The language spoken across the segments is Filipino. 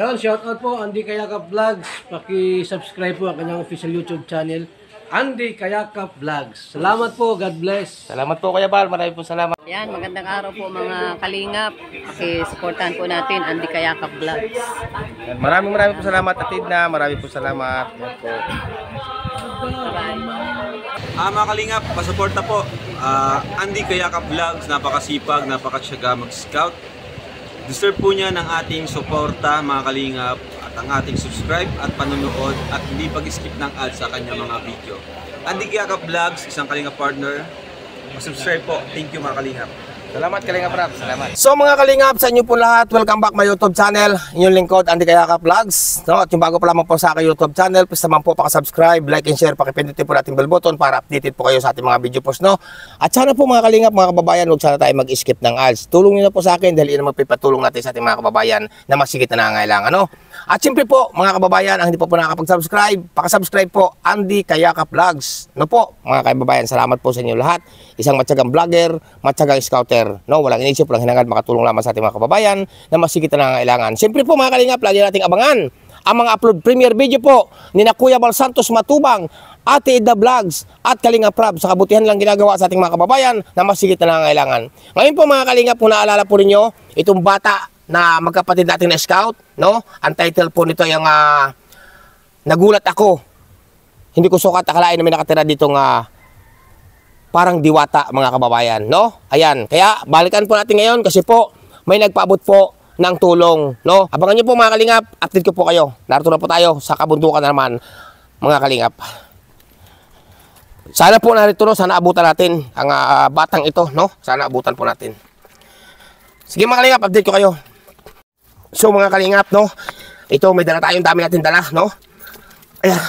Yan, shout out po Andy Kayakap Vlogs. Paki-subscribe po ang kanyang official YouTube channel, Andy Kayakap Vlogs. Salamat po, God bless. Salamat po Kuya Bal, marami po salamat. Yan, magandang araw po mga kalingap. Paki-supportahan po natin Andy Kayakap Vlogs. maraming maraming po salamat Atid na, marami po salamat. po. Ah, mga kalingap, pasuporta po. Uh, Andy Kayakap Vlogs, napakasipag, napakatsyaga mag-scout Deserve po niya ng ating suporta mga kalingap at ang ating subscribe at panonood at hindi pag-skip ng ads sa kanya mga video. Andy Kiyaka Vlogs, isang kalingap partner. mag Subscribe po. Thank you mga kalingap. Salamat Kalingap Rap, salamat. So mga Kalingap, sa inyo po lahat, welcome back my YouTube channel. Inyong lingkod, Andy Kayaka Vlogs. No? At yung bago pa lamang po sa aking YouTube channel, please naman po pakasubscribe, like and share, pakipindutin po natin bell button para updated po kayo sa ating mga video post. No? At sana po mga Kalingap, mga kababayan, huwag sana tayo mag-skip ng ads. Tulong nyo na po sa akin dahil ina ang magpipatulong natin sa ating mga kababayan na masigit na nangangailangan. No? At siyempre po, mga kababayan, ang hindi pa po, po nakakapag-subscribe, pakasubscribe po, Andy Kayaka Vlogs. No po, mga kababayan, salamat po sa inyo lahat. Isang matyagang vlogger, matyagang scouter, vlogger. No, walang inisip, walang hinangad, makatulong lamang sa ating mga kababayan na masigit na kailangan. Siyempre po mga kalingap, lagi nating abangan ang mga upload premiere video po ni na Kuya Bal Santos Matubang, Ate Ida Vlogs at Kalinga Prab sa kabutihan lang ginagawa sa ating mga kababayan na masigit na kailangan. Ngayon po mga kalingap, kung naalala po ninyo, itong bata na magkapatid natin na scout, no? Ang title po nito ay ang uh, Nagulat Ako. Hindi ko sukat akalain na may nakatira dito ng uh, ah, parang diwata mga kababayan, no? Ayan, kaya balikan po natin ngayon kasi po may nagpaabot po ng tulong, no? Abangan niyo po mga kalingap, update ko po kayo. Narito na po tayo sa kabundukan naman mga kalingap. Sana po narito no, sana abutan natin ang uh, batang ito, no? Sana abutan po natin. Sige mga kalingap, update ko kayo. So mga kalingap, no? Ito, may dala tayong dami natin dala, no? Ayan.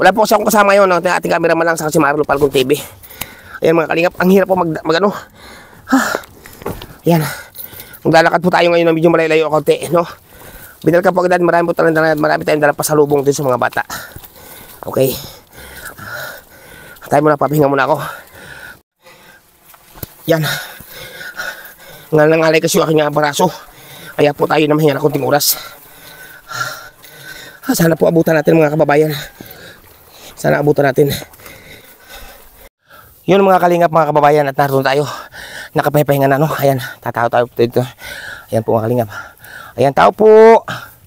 Wala po kasi akong kasama yun, no? ating cameraman lang sa si Marlo Palgong TV. Ayan mga kalingap, ang hirap po mag, mag ano. Ah, ayan. Maglalakad po tayo ngayon ng medyo malayo konti, no? Binal ka po agad, marami po talagang marami tayong dala pasalubong din sa mga bata. Okay. Tayo muna, papahinga muna ako. Yan. Ngalangalay kasi yung aking braso. Kaya po tayo na mahinga na kunting oras. Ah, sana po abutan natin mga kababayan. Sana abutan natin. Yun mga kalingap mga kababayan at naroon tayo. Nakapahinga na no. Ayan, tatao tayo dito. Ayan po mga kalingap. Ayan tao po.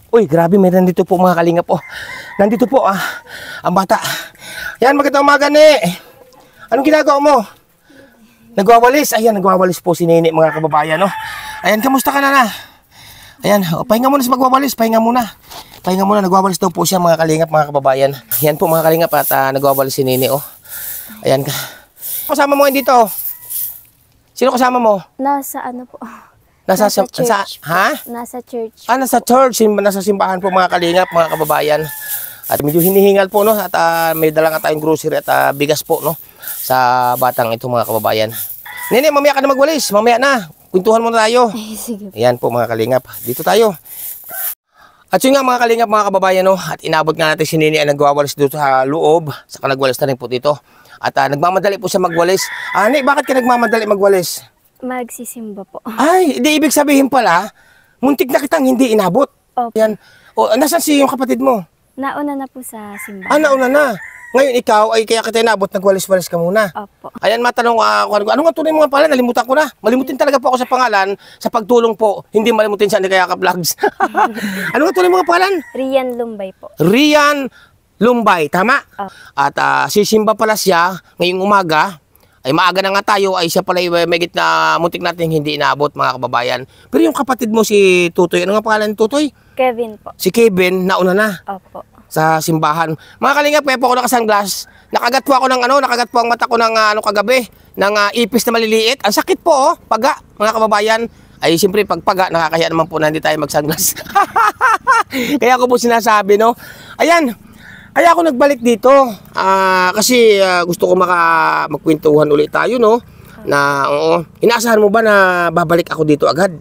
Uy, grabe, may nandito po mga kalingap po. Oh. Nandito po ah, ang bata. Ayan, magandang umaga ni. Anong ginagawa mo? Nagwawalis. Ayan, nagwawalis po si Nene mga kababayan no. Ayan, kamusta ka na na? Ayan, oh, pahinga muna sa magwawalis, pahinga muna. Pahinga muna, nagwawalis daw po siya mga kalingap, mga kababayan. Ayan po mga kalingap at uh, nagwawalis si Nene, oh. Ayan ka kasama mo dito? Sino kasama mo? Nasa ano po. Nasa, nasa church. Sa, ha? Nasa church. Ah, nasa church. Simba, nasa simbahan po mga kalingap, mga kababayan. At medyo hinihingal po, no? At uh, may dala nga tayong grocery at uh, bigas po, no? Sa batang ito, mga kababayan. Nene, mamaya ka na magwalis. Mamaya na. Kwentuhan muna tayo. Ay, sige. Ayan po, mga kalingap. Dito tayo. At yun nga mga kalingap mga kababayan no, at inabot nga natin si Nini ang nagwawalis dito sa loob, saka nagwalis na rin po dito. At uh, nagmamadali po siya magwalis. Ani, ah, bakit ka nagmamadali magwalis? Magsisimba po. Ay, di ibig sabihin pala, muntik na kitang hindi inabot. Opo. Yan. O, nasan si yung kapatid mo? Nauna na po sa simbahan. Ah, nauna na. Ngayon, ikaw, ay kaya kita inabot, nagwalis-walis ka muna. Opo. Ayan, matanong uh, ah, ko, ano, ano nga tunay mga pangalan? Nalimutan ko na. Malimutin talaga po ako sa pangalan, sa pagtulong po. Hindi malimutin siya ni Kaya Ka Vlogs. ano nga tunay mga pangalan? Rian Lumbay po. Rian Lumbay, tama? Opo. At uh, ah, Simba pala siya ngayong umaga. Ay maaga na nga tayo ay siya pala may gitna muntik natin hindi inaabot mga kababayan. Pero yung kapatid mo si Tutoy, ano nga pangalan ni Tutoy? Kevin po. Si Kevin, nauna na. Opo sa simbahan. Mga kalingap, kaya po ako nakasunglass. Nakagat po ako ng ano, nakagat po ang mata ko ng ah, ano kagabi, ng uh, ipis na maliliit. Ang sakit po, oh, paga, mga kababayan. Ay, siyempre, pagpaga, nakakaya naman po na hindi tayo magsunglass. kaya ko po sinasabi, no? Ayan, kaya ako nagbalik dito. Uh, kasi uh, gusto ko maka, magkwentuhan ulit tayo, no? Na, oo, inaasahan mo ba na babalik ako dito agad?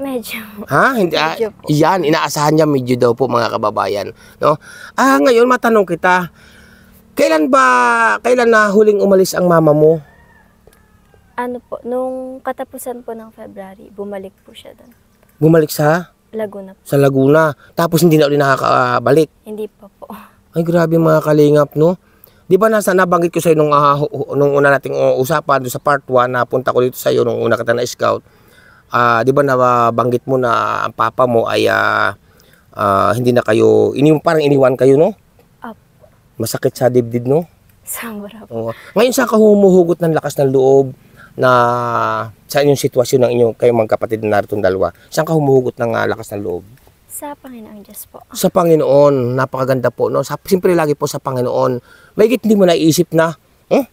Medyo. Ha? Hindi, ah, medyo po. yan, inaasahan niya medyo daw po mga kababayan. No? Ah, ngayon matanong kita, kailan ba, kailan na huling umalis ang mama mo? Ano po, nung katapusan po ng February, bumalik po siya doon. Bumalik sa? Laguna po. Sa Laguna. Tapos hindi na ulit nakakabalik? Hindi pa po. Ay, grabe mga kalingap, no? Di ba nasa nabanggit ko sa'yo nung, uh, nung una nating uh, usapan, sa part 1, napunta ko dito sa'yo nung una kita na-scout uh, 'di ba nabanggit mo na ang papa mo ay uh, uh, hindi na kayo iniwan parang iniwan kayo no? Up. Masakit sa dibdib no? Sobra. Oo. Ngayon sa kahumuhugot ng lakas ng loob na sa inyong sitwasyon ng inyong kayong mga kapatid na naritong dalawa, saan ka humuhugot ng uh, lakas ng loob? Sa Panginoon Diyos po. Sa Panginoon, napakaganda po. No? Sa, siyempre lagi po sa Panginoon. Mayigit hindi mo naisip na, eh,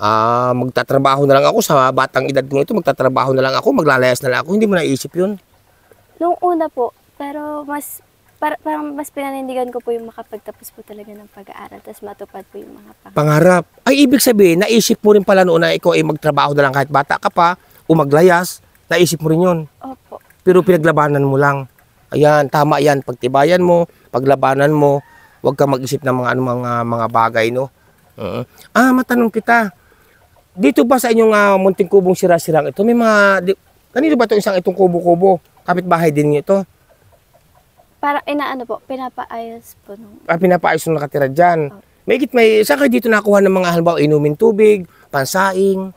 uh, magtatrabaho na lang ako sa batang edad ko ito, magtatrabaho na lang ako, maglalayas na lang ako. Hindi mo naisip yun? Noong una po, pero mas para, parang mas pinanindigan ko po yung makapagtapos po talaga ng pag-aaral tapos matupad po yung mga pangarap. Pangarap. Ay, ibig sabihin, naisip mo rin pala noon na ikaw ay magtrabaho na lang kahit bata ka pa o maglayas. Naisip mo rin yun. Opo. Pero pinaglabanan mo lang. Ayan, tama yan. Pagtibayan mo, paglabanan mo, 'wag kang mag-isip ng mga, ano, mga, mga bagay, no? Uh-huh. Ah, matanong kita dito ba sa inyong uh, munting kubong sira-sirang ito, may mga, di, kanino ba itong isang itong kubo-kubo? Kapit-bahay din nyo ito? Para inaano po, pinapaayos po. Nung... Ah, pinapaayos nung nakatira dyan. Oh. May ikit may, saan kayo dito nakuha ng mga halimbawa inumin tubig, pansaing?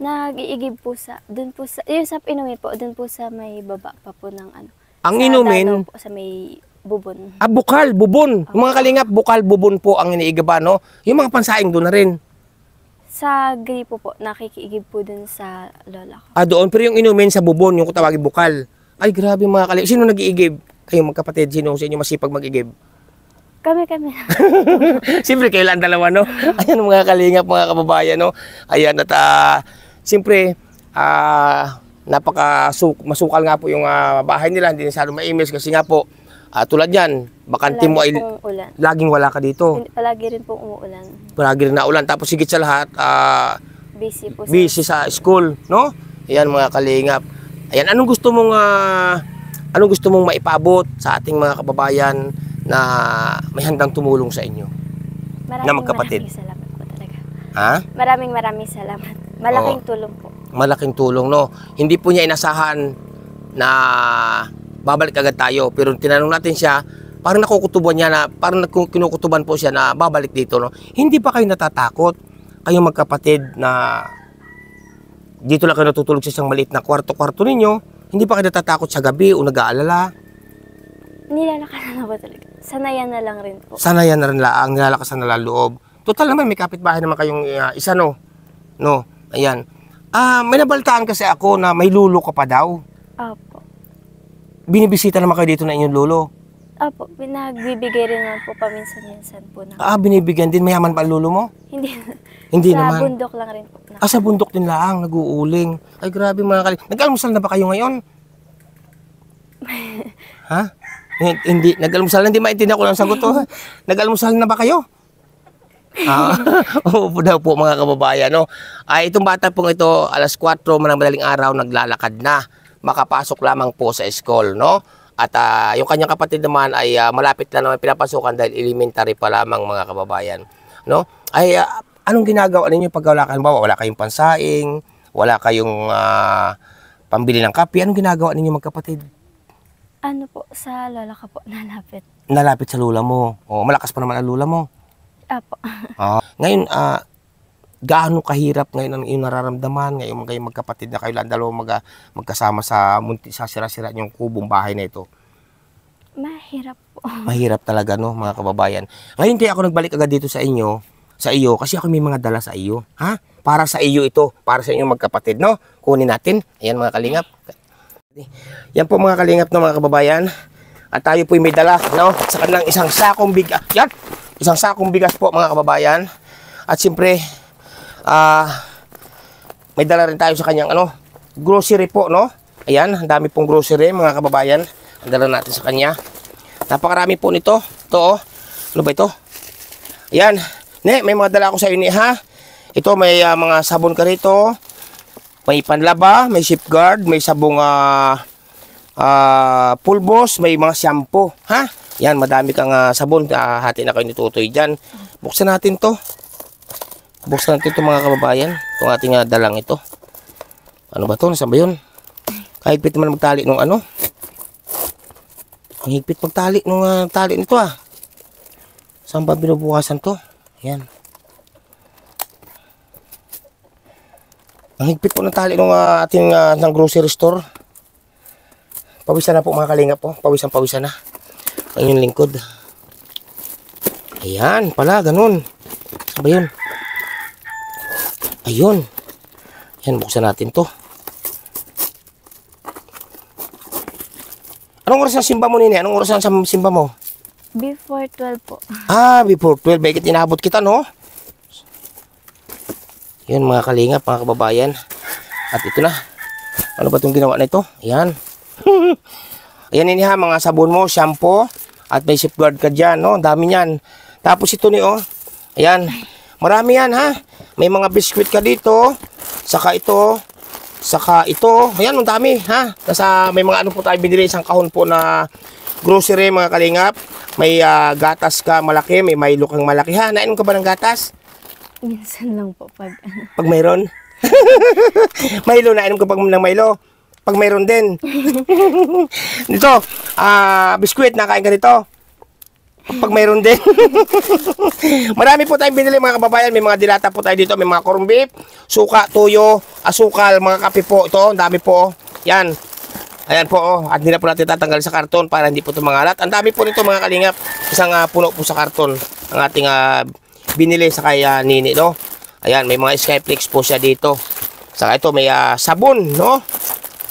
Nag-iigib po sa, dun po sa, yung sa inumin po, dun po sa may baba pa po ng ano. Ang sa inumin? Po, sa may bubon. Ah, bukal, bubon. Yung Mga kalingap, bukal, bubon po ang iniigaba, no? Yung mga pansaing doon na rin. Sa gripo po, nakikiigib po dun sa lola ko. Ah, doon. Pero yung inumin sa bubon, yung tawagin bukal. Ay, grabe mga kalib. Sino nag-iigib? Kayong magkapatid, sino sa inyo masipag mag-igib? Kami, kami. Siyempre, kailan dalawa, no? Ayan mga kalingap, mga kababayan, no? Ayan, at uh, siyempre, ah, uh, napaka masukal nga po yung uh, bahay nila, hindi nila masalang ma-image kasi nga po, uh, tulad yan, bakante palagi mo ay pong laging wala ka dito. Palagi rin pong umuulan. Palagi rin ulan. Tapos higit sa lahat, ah, Busy po. sir. busy sa school, no? Ayan mga kalingap. Ayan, anong gusto mong ah, anong gusto mong maipabot sa ating mga kababayan na may handang tumulong sa inyo? Maraming na magkapatid. maraming salamat po talaga. Ha? Maraming maraming salamat. Malaking tulong po. Malaking tulong, no? Hindi po niya inasahan na babalik agad tayo. Pero tinanong natin siya parang nakukutuban niya na, parang kinukutuban po siya na babalik dito, no? Hindi pa kayo natatakot, kayong magkapatid na dito lang kayo natutulog sa isang maliit na kwarto-kwarto ninyo, hindi pa kayo natatakot sa gabi o nag-aalala? Nilalakasan na ba talaga? Sanayan na lang rin po. Sanayan na rin ang nilalakasan na lang Total naman, may kapitbahay naman kayong uh, isa, no? No, ayan. Ah, uh, may nabalitaan kasi ako na may lulo ka pa daw. Opo. Binibisita naman kayo dito na inyong lulo. Apo, pinagbibigay rin naman po paminsan-minsan po. Na. Ah, binibigyan din. Mayaman pa ang lolo mo? Hindi. Hindi sa naman. bundok lang rin po. Na. Ah, sa bundok din lang. Nag-uuling. Ay, grabe mga kalit. Nag-almusal na ba kayo ngayon? ha? Hindi, nag-almusal na. Hindi maintindihan ko lang ang sagot to. Oh. Nag-almusal na ba kayo? Ah, opo daw po mga kababayan. No? Oh. Ay, itong bata pong ito, alas 4, manang madaling araw, naglalakad na. Makapasok lamang po sa school, no? At uh, yung kanyang kapatid naman ay uh, malapit lang naman pinapasukan dahil elementary pa lamang mga kababayan. No? Ay, uh, anong ginagawa ninyo pag wala kayong bawa? Wala kayong pansaing, wala kayong uh, pambili ng kape. Anong ginagawa ninyo magkapatid? Ano po, sa lola ka po, nalapit. Nalapit sa lola mo. O, oh, malakas pa naman ang lula mo. Apo. ah, ngayon, uh, gaano kahirap ngayon ang iyong nararamdaman ngayon kayo magkapatid na kayo lang dalawa mag, magkasama sa munti sa sira-sira niyong kubong bahay na ito? Mahirap po. Mahirap talaga no mga kababayan. Ngayon kaya ako nagbalik agad dito sa inyo, sa iyo kasi ako may mga dala sa iyo, ha? Para sa iyo ito, para sa inyong magkapatid no. Kunin natin. Ayan mga kalingap. Yan po mga kalingap no mga kababayan. At tayo po may dala no sa kanilang isang sakong bigas. Yan. Isang sakong bigas po mga kababayan. At siyempre, Ah, may dala rin tayo sa kanyang ano, grocery po, no? Ayan, ang dami pong grocery, mga kababayan. Ang dala natin sa kanya. Napakarami po nito. Ito, oh. Ano ba ito? Ayan. Ne, may mga dala ako sa iyo, ha? Ito, may uh, mga sabon ka rito. May panlaba, may safeguard, may sabong uh, uh, pulbos, may mga shampoo, ha? Yan, madami kang uh, sabon. Uh, hati na kayo ni Tutoy dyan. Buksan natin to. Buksan natin ito mga kababayan. Itong ating uh, dalang ito. Ano ba ito? Nasaan ba yun? Kahigpit naman magtali nung ano. Ang higpit magtali nung uh, tali nito ah. Saan ba binubukasan to? Ayan. Ang higpit po ng tali nung uh, ating uh, ng grocery store. Pawisan na po mga kalinga po. Pawisan pawisan na. Ang yung lingkod. Ayan pala, ganun. Sabi yun. Ayun. Yan, buksan natin to. Anong oras ang simba mo, Nini? Anong oras ang simba mo? Before 12 po. Ah, before 12. Bakit inabot kita, no? Yan, mga kalinga mga kababayan. At ito na. Ano ba itong ginawa na ito? Yan. Ayan, Nini ha, mga sabon mo, shampoo. At may safeguard ka dyan, no? Ang dami niyan. Tapos ito ni, oh. Ayan. Marami yan, ha? May mga biskwit ka dito. Saka ito. Saka ito. Ayan, ang dami ha. Nasa, may mga ano po tayo binili. Isang kahon po na grocery mga kalingap. May uh, gatas ka malaki. May Milo kang malaki ha. Nain ka ba ng gatas? Minsan lang po pag... Ano. Pag mayroon? Milo, nainom ka pag ng Milo? Pag mayroon din. dito, uh, biskwit, nakain ka dito. Pag mayroon din. Marami po tayong binili mga kababayan. May mga dilata po tayo dito. May mga corn beef, suka, tuyo, asukal, mga kape po. Ito, ang dami po. Oh. Yan. Ayan po, oh. at hindi na po natin tatanggal sa karton para hindi po ito mangalat. Ang dami po nito mga kalingap, isang uh, puno po sa karton ang ating uh, binili sa kay uh, Nini, no? Ayan, may mga skyflix po siya dito. Saka ito, may uh, sabon, no?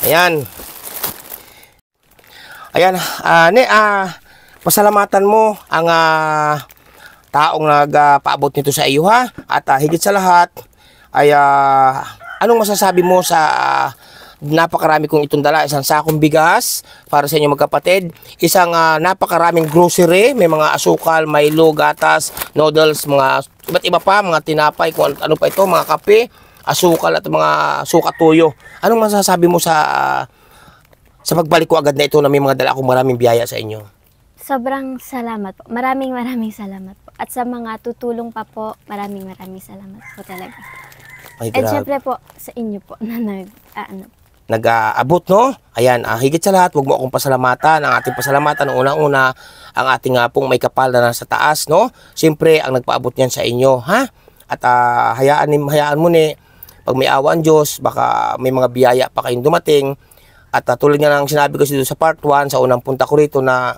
Ayan. Ayan, uh, ne, ah, uh, pasalamatan mo ang uh, taong nagpaabot uh, nito sa iyo ha. At uh, higit sa lahat ay uh, anong masasabi mo sa uh, napakarami kong itong dala, isang sakong bigas para sa inyo magkapatid, isang uh, napakaraming grocery, may mga asukal, milo, gatas, noodles, mga iba't iba pa, mga tinapay, kung ano pa ito, mga kape, asukal at mga suka tuyo. Anong masasabi mo sa uh, sa pagbalik ko agad na ito na may mga dala akong maraming biyaya sa inyo? Sobrang salamat po. Maraming maraming salamat po. At sa mga tutulong pa po, maraming maraming salamat po talaga. Ay, At grabe. syempre po, sa inyo po na nag, ah, ano, nag-aabot, no? Ayan, ah, higit sa lahat, huwag mo akong pasalamatan. Ang ating pasalamatan, unang-una, ang ating nga ah, pong may kapal na nasa taas, no? Siyempre, ang nagpaabot niyan sa inyo, ha? At ah, hayaan, ni- hayaan mo ni, pag may awa ang Diyos, baka may mga biyaya pa kayong dumating. At ah, tulad nga ng sinabi ko sa part 1, sa unang punta ko rito na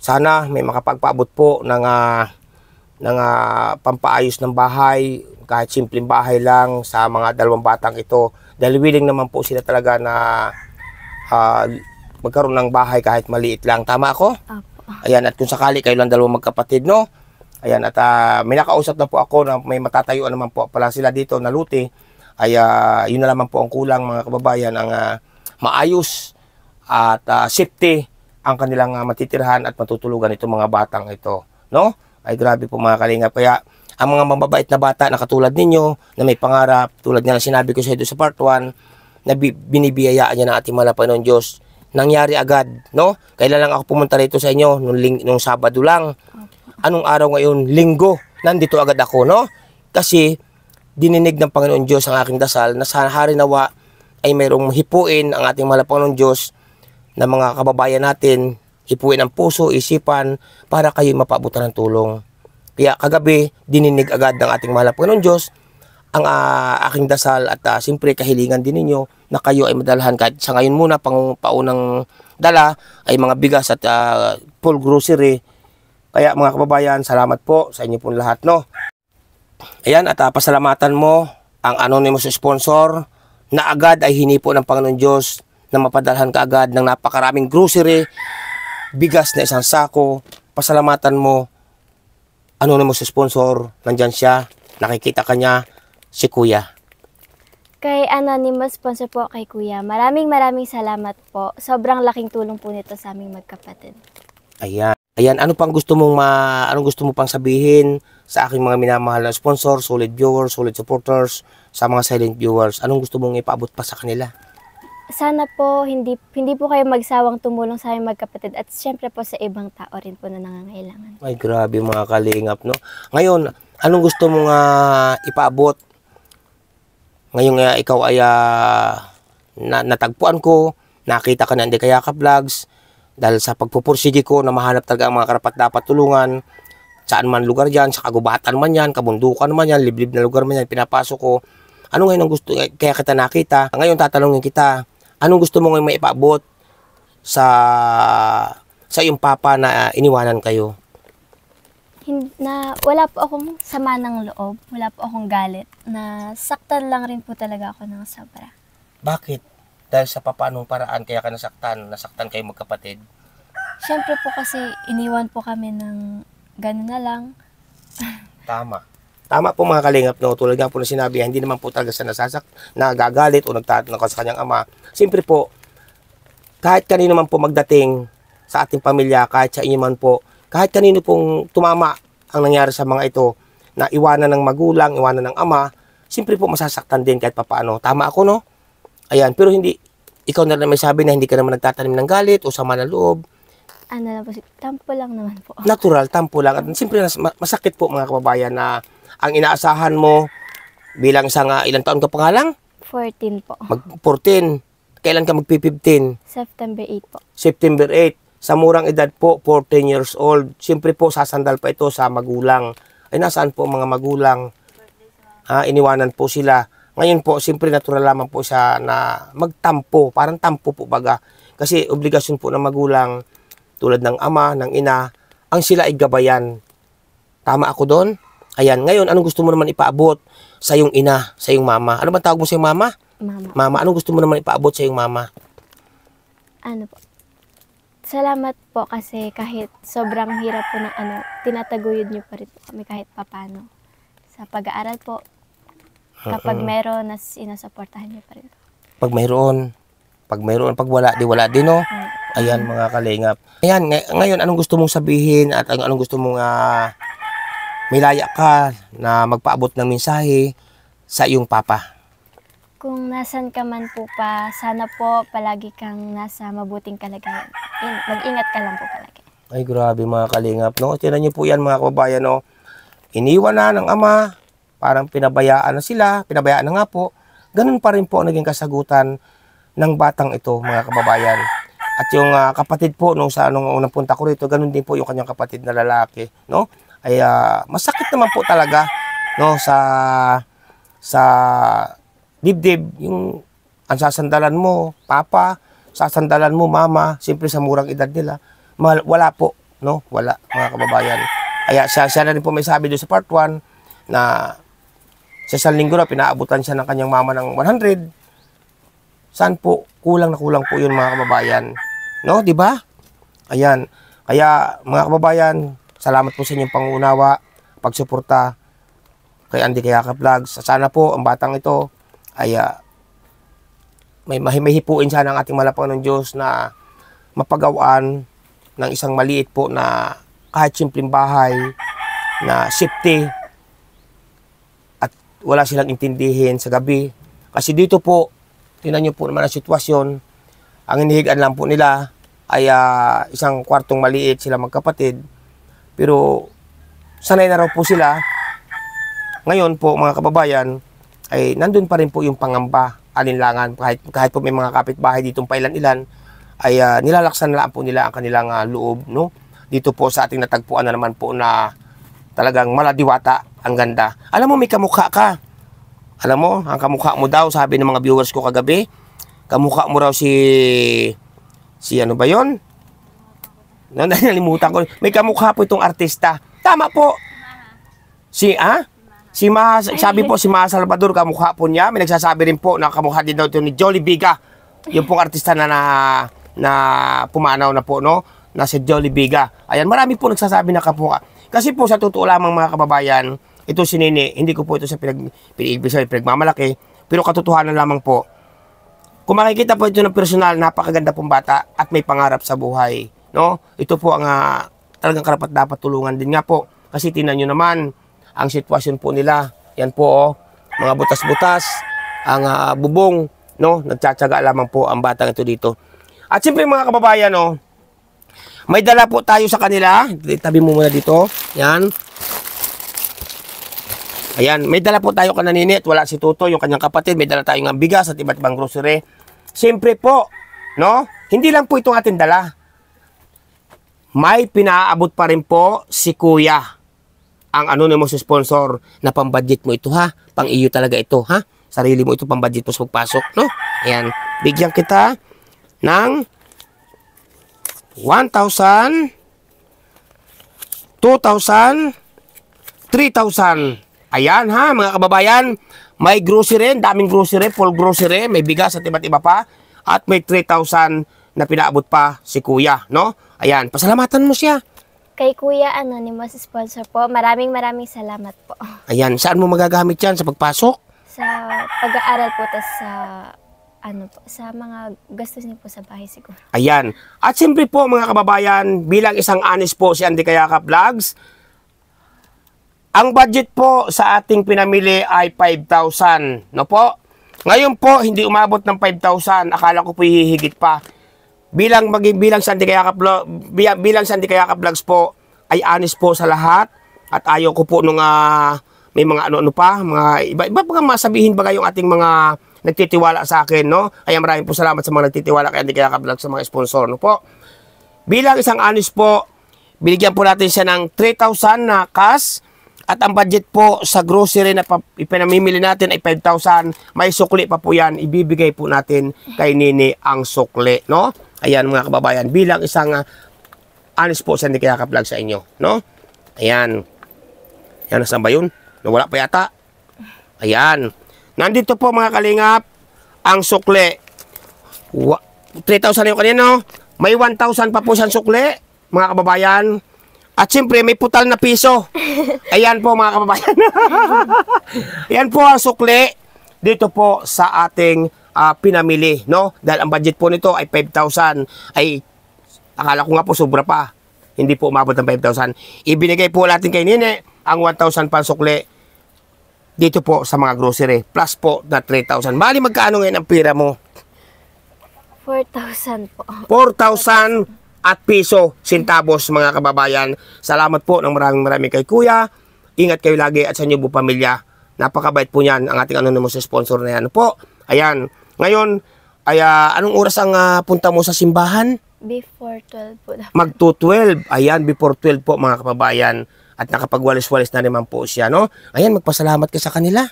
sana may makapagpaabot po ng uh, ng uh, pampaayos ng bahay kahit simpleng bahay lang sa mga dalawang batang ito dahil willing naman po sila talaga na uh, magkaroon ng bahay kahit maliit lang tama ako Apo. ayan at kung sakali kayo lang dalawang magkapatid no ayan at uh, may nakausap na po ako na may matatayuan naman po pala sila dito na luti ay uh, yun na lamang po ang kulang mga kababayan ang uh, maayos at uh, safety ang kanilang ah, matitirhan at matutulugan itong mga batang ito. No? Ay grabe po mga kalingap. Kaya ang mga mababait na bata na katulad ninyo, na may pangarap, tulad nga na sinabi ko sa ito sa part 1, na binibiyayaan niya na ating malapanon Diyos, nangyari agad, no? Kailan lang ako pumunta rito sa inyo? Nung, ling- nung Sabado lang. Anong araw ngayon? Linggo. Nandito agad ako, no? Kasi dininig ng Panginoon Diyos ang aking dasal na sana hari nawa ay mayroong hipuin ang ating malapanon Diyos na mga kababayan natin, ipuwi ang puso, isipan, para kayo mapabutan ng tulong. Kaya kagabi, dininig agad ng ating mahal na Panginoon Diyos ang uh, aking dasal at uh, siyempre kahilingan din ninyo na kayo ay madalhan kahit sa ngayon muna pang paunang dala ay mga bigas at uh, full grocery kaya mga kababayan salamat po sa inyo pong lahat no ayan at uh, pasalamatan mo ang anonymous sponsor na agad ay hinipo ng Panginoon Diyos na mapadalhan ka agad ng napakaraming grocery, bigas na isang sako, pasalamatan mo, ano na mo si sponsor, nandyan siya, nakikita ka niya, si kuya. Kay anonymous sponsor po kay kuya, maraming maraming salamat po. Sobrang laking tulong po nito sa aming magkapatid. Ayan. Ayan, ano pang gusto mong ma, anong gusto mo pang sabihin sa aking mga minamahal na sponsor, solid viewers, solid supporters, sa mga silent viewers? Anong gusto mong ipaabot pa sa kanila? sana po hindi hindi po kayo magsawang tumulong sa aming magkapatid at siyempre po sa ibang tao rin po na nangangailangan. Ay grabe mga kalingap no. Ngayon, anong gusto mong uh, ipaabot? Ngayon nga uh, ikaw ay uh, na, natagpuan ko, nakita ka na hindi kaya ka vlogs dahil sa pagpupursige ko na mahanap talaga ang mga karapat dapat tulungan saan man lugar yan, sa kagubatan man yan, kabundukan man yan, liblib na lugar man yan, pinapasok ko. Ano ngayon ang gusto, kaya kita nakita. Ngayon tatanungin kita, Anong gusto mo ngayon maipaabot sa sa yung papa na uh, iniwanan kayo? Hindi, na wala po akong sama ng loob, wala po akong galit, na saktan lang rin po talaga ako ng sobra. Bakit? Dahil sa papanong paraan kaya ka nasaktan, nasaktan kayo magkapatid? Siyempre po kasi iniwan po kami ng gano'n na lang. Tama. Tama po mga kalingap, no? tulad nga po na sinabi, hindi naman po talaga siya nasasak, nagagalit o nagtatanong sa kanyang ama. Siyempre po, kahit kanino man po magdating sa ating pamilya, kahit sa inyo man po, kahit kanino pong tumama ang nangyari sa mga ito, na iwanan ng magulang, iwanan ng ama, siyempre po masasaktan din kahit papaano. Tama ako, no? Ayan, pero hindi, ikaw na lang may sabi na hindi ka naman nagtatanim ng galit o sama ng loob ano lang po, tampo lang naman po. Natural, tampo lang. At siyempre, masakit po mga kababayan na ang inaasahan mo bilang sa nga ilang taon ka pa nga lang? 14 po. Mag 14. Kailan ka magpi-15? September 8 po. September 8. Sa murang edad po, 14 years old. Siyempre po, sasandal pa ito sa magulang. Ay, nasaan po mga magulang? Ha, iniwanan po sila. Ngayon po, siyempre natural lamang po siya na magtampo. Parang tampo po baga. Kasi obligasyon po ng magulang, tulad ng ama, ng ina, ang sila ay gabayan. Tama ako doon? Ayan, ngayon, anong gusto mo naman ipaabot sa iyong ina, sa iyong mama? Ano bang tawag mo sa iyong mama? Mama. Mama, anong gusto mo naman ipaabot sa iyong mama? Ano po? Salamat po kasi kahit sobrang hirap po ng ano, tinataguyod niyo pa rin po kami kahit papano. Sa pag-aaral po, kapag meron, nas inasuportahan niyo pa rin. Pag mayroon, pag mayroon, pag wala, di wala din, no? Mm. Ayan, mga kalingap. Ayan, ngayon, anong gusto mong sabihin at ang- anong gusto mong ah, may laya ka na magpaabot ng mensahe sa iyong papa? Kung nasan ka man po pa, sana po palagi kang nasa mabuting kalagayan. Mag-ingat ka lang po palagi. Ay grabe mga kalingap. No? Tinan niyo po yan mga kababayan. No? Iniwan na ng ama, parang pinabayaan na sila, pinabayaan na nga po. Ganun pa rin po ang naging kasagutan ng batang ito mga kababayan. At yung uh, kapatid po nung sa nung unang punta ko rito, ganun din po yung kanyang kapatid na lalaki, no? ay uh, masakit naman po talaga no sa sa dibdib yung ang sasandalan mo papa sasandalan mo mama siyempre sa murang edad nila Mahal, wala po no wala mga kababayan kaya siya, siya na rin po may sabi doon sa part 1 na sa isang linggo na pinaabutan siya ng kanyang mama ng 100 saan po kulang na kulang po yun mga kababayan no di ba ayan kaya mga kababayan Salamat po sa inyong pangunawa, pagsuporta kay Andy Kayaka Vlogs. Sana po ang batang ito ay uh, may mahimahipuin sana ang ating malapang ng Diyos na mapagawaan ng isang maliit po na kahit simpleng bahay na safety at wala silang intindihin sa gabi. Kasi dito po, tinan nyo po naman ang sitwasyon, ang hinihigan lang po nila ay uh, isang kwartong maliit sila magkapatid pero sanay na raw po sila. Ngayon po mga kababayan, ay nandun pa rin po yung pangamba, alinlangan. Kahit, kahit po may mga kapitbahay ditong pailan-ilan, ay uh, nilalaksan na po nila ang kanilang uh, loob. No? Dito po sa ating natagpuan na naman po na talagang maladiwata ang ganda. Alam mo, may kamukha ka. Alam mo, ang kamukha mo daw, sabi ng mga viewers ko kagabi, kamukha mo raw si, si ano ba yon No, nalimutan ko. May kamukha po itong artista. Tama po. Si, ah? Si Ma, sabi po si Ma Salvador, kamukha po niya. May nagsasabi rin po na kamukha din daw ito ni Jolly Biga. Yung pong artista na, na, na pumanaw na po, no? Na si Jolly Biga. Ayan, marami po nagsasabi na kamukha. Kasi po sa totoo lamang mga kababayan, ito si Nene, hindi ko po ito sa pinag, pinag, pinag, pinagmamalaki. Pero katotohanan lamang po, kung makikita po ito ng personal, napakaganda pong bata at may pangarap sa buhay. No? Ito po ang uh, talagang karapat dapat tulungan din nga po. Kasi tinan nyo naman, ang sitwasyon po nila, yan po oh, mga butas-butas, ang uh, bubong, no? Nagtsatsaga lamang po ang batang ito dito. At siyempre mga kababayan, no? Oh, may dala po tayo sa kanila. Tabi mo muna dito. Yan. Ayan, may dala po tayo kananinit. Wala si Tuto, yung kanyang kapatid. May dala tayong bigas at iba't ibang grocery. Siyempre po, no? Hindi lang po itong ating dala may pinaabot pa rin po si kuya ang anonymous sponsor na pambudget mo ito ha. Pang iyo talaga ito ha. Sarili mo ito pambudget mo sa pagpasok. No? Ayan. Bigyan kita ng 1,000 2,000 3,000 Ayan ha mga kababayan. May grocery rin. Daming grocery. Full grocery. May bigas at iba't iba pa. At may 3,000 na pinaabot pa si kuya. No? Ayan, pasalamatan mo siya. Kay Kuya Anonymous Sponsor po, maraming maraming salamat po. Ayan, saan mo magagamit yan? Sa pagpasok? Sa pag-aaral po, tas sa ano po, sa mga gastos niyo po sa bahay siguro. Ayan. At siyempre po mga kababayan, bilang isang honest po si Andy Kayaka Vlogs, ang budget po sa ating pinamili ay 5,000. No po? Ngayon po, hindi umabot ng 5,000. Akala ko po hihigit pa bilang maging bilang Sandy Kayaka vlog bilang Sandy Kayaka vlogs po ay honest po sa lahat at ayaw ko po nung uh, may mga ano-ano pa, mga iba iba pa masabihin ba yung ating mga nagtitiwala sa akin, no? Kaya maraming po salamat sa mga nagtitiwala kay Andy Kayaka Vlog sa mga sponsor, no po. Bilang isang honest po, binigyan po natin siya ng 3,000 na cash at ang budget po sa grocery na ipinamimili natin ay 5,000. May sukli pa po yan. Ibibigay po natin kay Nini ang sukli, no? Ayan mga kababayan, bilang isang uh, honest po hindi kaya ka-vlog sa inyo, no? Ayan. Ayan, saan ba yun? Nawala pa yata. Ayan. Nandito po mga kalingap, ang sukle. 3,000 yung kanina, no? May 1,000 pa po siyang sukle, mga kababayan. At siyempre, may putal na piso. Ayan po mga kababayan. Ayan po ang sukle dito po sa ating uh, pinamili, no? Dahil ang budget po nito ay 5,000 ay akala ko nga po sobra pa. Hindi po umabot ng 5,000. Ibinigay po natin kay Nene ang 1,000 pansukli dito po sa mga grocery. Plus po na 3,000. Bali magkaano ngayon ang pira mo? 4,000 po. 4,000 at piso sintabos mga kababayan. Salamat po ng maraming maraming kay Kuya. Ingat kayo lagi at sa inyo po pamilya. Napakabait po niyan ang ating anonymous sponsor na yan po. Ayan, ngayon, ay uh, anong oras ang uh, punta mo sa simbahan? Before 12 po. Magto 12. Ayan, before 12 po mga kababayan. At nakapagwalis-walis na naman po siya, no? Ayan, magpasalamat ka sa kanila.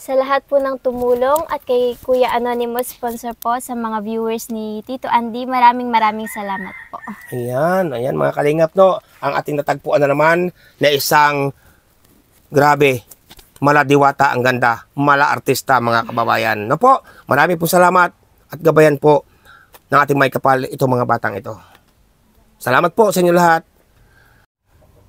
Sa lahat po ng tumulong at kay Kuya Anonymous sponsor po sa mga viewers ni Tito Andy, maraming maraming salamat po. Ayan, ayan mga kalingap, no? Ang ating natagpuan na naman na isang grabe mala diwata ang ganda, mala artista mga kababayan. No po, marami po salamat at gabayan po ng ating may kapal itong mga batang ito. Salamat po sa inyo lahat.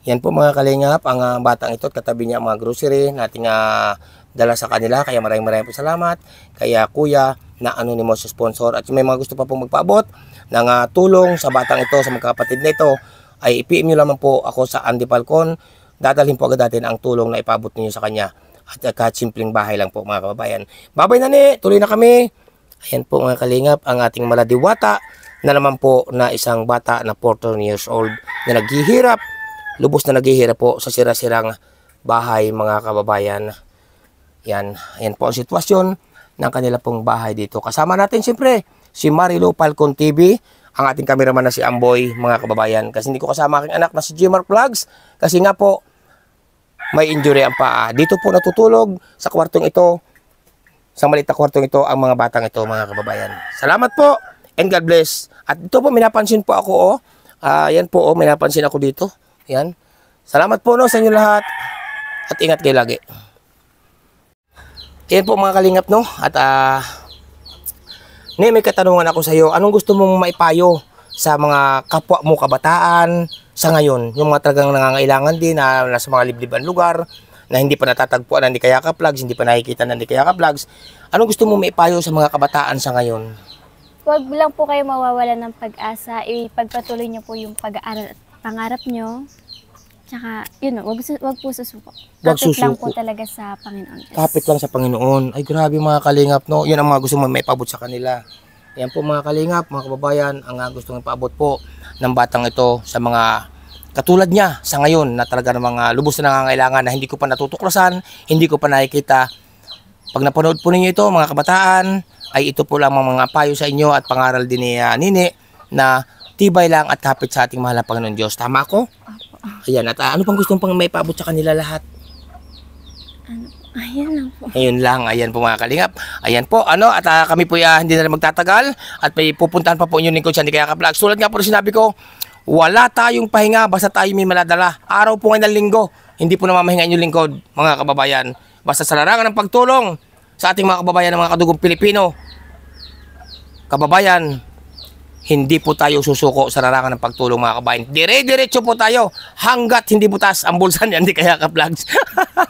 Yan po mga kalingap, ang uh, batang ito at katabi niya ang mga grocery nating uh, ah, dala sa kanila. Kaya maraming maraming po salamat. Kaya kuya na anonymous sponsor at may mga gusto pa pong magpaabot ng uh, tulong sa batang ito, sa mga kapatid nito ay i-PM nyo lamang po ako sa Andy Falcon dadalhin po agad natin ang tulong na ipabot ninyo sa kanya. At eh, kahit simpleng bahay lang po mga kababayan. Babay na ni, tuloy na kami. Ayan po mga kalingap, ang ating maladiwata na naman po na isang bata na 14 years old na naghihirap, lubos na naghihirap po sa sira-sirang bahay mga kababayan. Yan, yan po ang sitwasyon ng kanila pong bahay dito. Kasama natin siyempre si Marilo Falcon TV, ang ating kameraman na si Amboy mga kababayan. Kasi hindi ko kasama aking anak na si Gmar Vlogs kasi nga po may injury ang paa. Dito po natutulog sa kwartong ito, sa maliit na kwartong ito, ang mga batang ito, mga kababayan. Salamat po and God bless. At dito po, minapansin po ako, oh. Uh, yan po, oh, minapansin ako dito. Yan. Salamat po no sa inyo lahat at ingat kayo lagi. Yan po mga kalingap no at ah uh, may katanungan ako sa iyo. Anong gusto mong maipayo sa mga kapwa mo kabataan, sa ngayon, yung mga talagang nangangailangan din na nasa mga libliban lugar, na hindi pa natatagpuan ng Nikayaka Vlogs, hindi pa nakikita ng Nikayaka Vlogs, anong gusto mo maipayo sa mga kabataan sa ngayon? Huwag lang po kayo mawawala ng pag-asa, ipagpatuloy niyo po yung pag-aaral at pangarap niyo. Tsaka, yun, wag, wag po susuko. Wag Kapit susuko. lang po talaga sa Panginoon. Yes. Kapit lang sa Panginoon. Ay, grabe mga kalingap, no? Yun ang mga gusto mo maipabot sa kanila. Yan po mga kalingap, mga kababayan, ang gusto ng paabot po ng batang ito sa mga katulad niya sa ngayon na talaga ng mga ah, lubos na nangangailangan na hindi ko pa natutuklasan, hindi ko pa nakikita. Pag napanood po ninyo ito mga kabataan, ay ito po lang mga payo sa inyo at pangaral din ni uh, Nini na tibay lang at kapit sa ating mahal na Panginoon Diyos. Tama ako? Ayan, at uh, ano pang gusto pang may paabot sa kanila lahat? Ano Ayan lang po. Ayun lang, ayan po mga kalingap. Ayan po, ano, at uh, kami po uh, hindi na rin magtatagal at may pupuntahan pa po inyo ni Coach Andy Kayaka Vlog. Sulat nga po sinabi ko, wala tayong pahinga basta tayo may maladala. Araw po ngayon ng linggo, hindi po namamahinga inyong lingkod, mga kababayan. Basta sa larangan ng pagtulong sa ating mga kababayan ng mga kadugong Pilipino. Kababayan, hindi po tayo susuko sa larangan ng pagtulong mga kabayan. Dire-diretso po tayo hanggat hindi butas ang bulsa ni kaya ka Vlogs.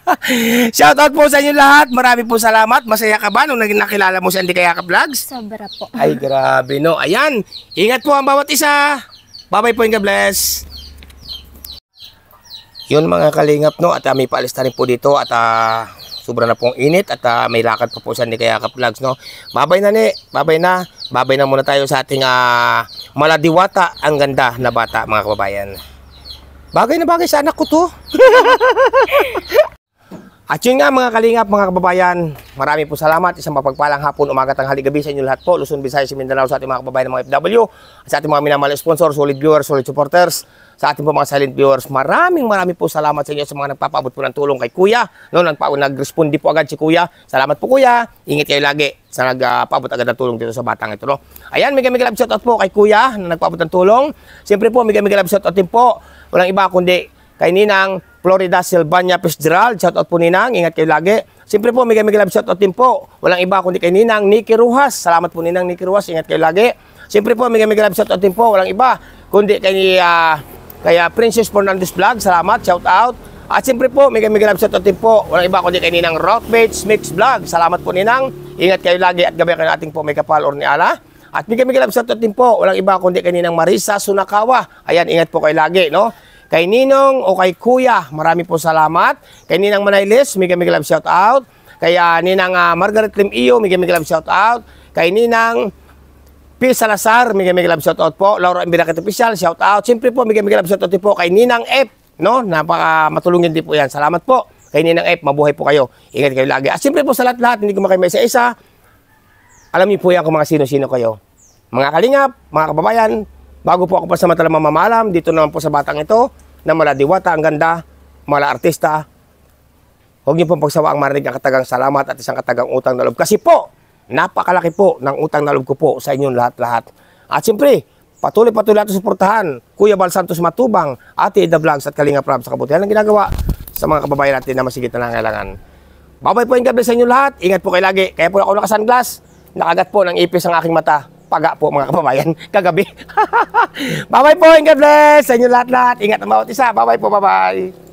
Shoutout po sa inyo lahat. Marami po salamat. Masaya ka ba nung naging nakilala mo si kaya ka Vlogs? Sobra po. Ay, grabe no. Ayan. Ingat po ang bawat isa. Bye-bye po and God bless. Yun mga kalingap no. At uh, may paalis na rin po dito. At uh, Sobra na pong init at uh, may lakad pa po sa ni Kayaka Vlogs, no? Babay na ni, babay na. Babay na muna tayo sa ating uh, maladiwata, ang ganda na bata, mga kababayan. Bagay na bagay sa anak ko to. At yun nga mga kalingap, mga kababayan, marami po salamat. Isang mapagpalang hapon, umaga, tanghali, gabi sa inyo lahat po. Luzon, Visayas, Mindanao sa ating mga kababayan ng mga FW, at sa ating mga minamahal sponsor, solid viewers, solid supporters sa ating po mga silent viewers. Maraming maraming po salamat sa inyo sa mga nagpapaabot po ng tulong kay Kuya. No, nag-respondi po agad si Kuya. Salamat po Kuya. Ingat kayo lagi sa nagpaabot agad ng tulong dito sa batang ito. No? Ayan, mega mega love shoutout po kay Kuya na nagpaabot ng tulong. Siyempre po, mega mega love shoutout din po. Walang iba kundi kay Ninang Florida Silvania Fitzgerald. Shoutout po Ninang. Ingat kayo lagi. Siyempre po, mega mega love shoutout din po. Walang iba kundi kay Ninang Nikki Ruhas. Salamat po Ninang Nikki Ruhas. Ingat kayo lagi. Siyempre po, mega mega love shoutout din po. Walang iba kundi kay uh, kaya Princess Fernandez Vlog, salamat, shout out. At siyempre po, mega mega love shout po. Walang iba kundi kay Ninang Rockbaits Mix Vlog. Salamat po Ninang. Ingat kayo lagi at gabay kayo nating po may kapal or ni Ala. At mega mega love shout po. Walang iba kundi kay Ninang Marisa Sunakawa. Ayan, ingat po kayo lagi, no? Kay Ninong o kay Kuya, marami po salamat. Kay Ninang Manailis, mega mega shout out. Kay uh, Ninang uh, Margaret Lim Iyo, mega mega shout out. Kay Ninang P. Salazar, mga Miguel Love out po. Laura Mbirakat Official, shout out. Siyempre po, mga Miguel Love shoutout po kay Ninang F. No? Napaka matulungin din po yan. Salamat po kay Ninang F. Mabuhay po kayo. Ingat kayo lagi. At siyempre po sa lahat-lahat, hindi ko makaimay isa isa. Alam niyo po yan kung mga sino-sino kayo. Mga kalingap, mga kababayan, bago po ako pa sa matalang mamalam, dito naman po sa batang ito, na mala diwata, ang ganda, mala artista, Huwag niyo pong pagsawa ang marinig ang katagang salamat at isang katagang utang na loob. Kasi po, Napakalaki po ng utang na loob ko po sa inyong lahat-lahat. At siyempre, patuloy-patuloy natin suportahan Kuya Bal Santos Matubang, Ate Ida Vlogs at Kalinga Prab sa kabutihan ng ginagawa sa mga kababayan natin na masigit na nangangailangan. Babay po and God bless sa inyo lahat. Ingat po kayo lagi. Kaya po ako naka-sunglass. Nakagat po ng ipis ang aking mata. Paga po mga kababayan kagabi. bye-bye po and God bless sa inyo lahat-lahat. Ingat ang bawat isa. Bye-bye po. Bye-bye.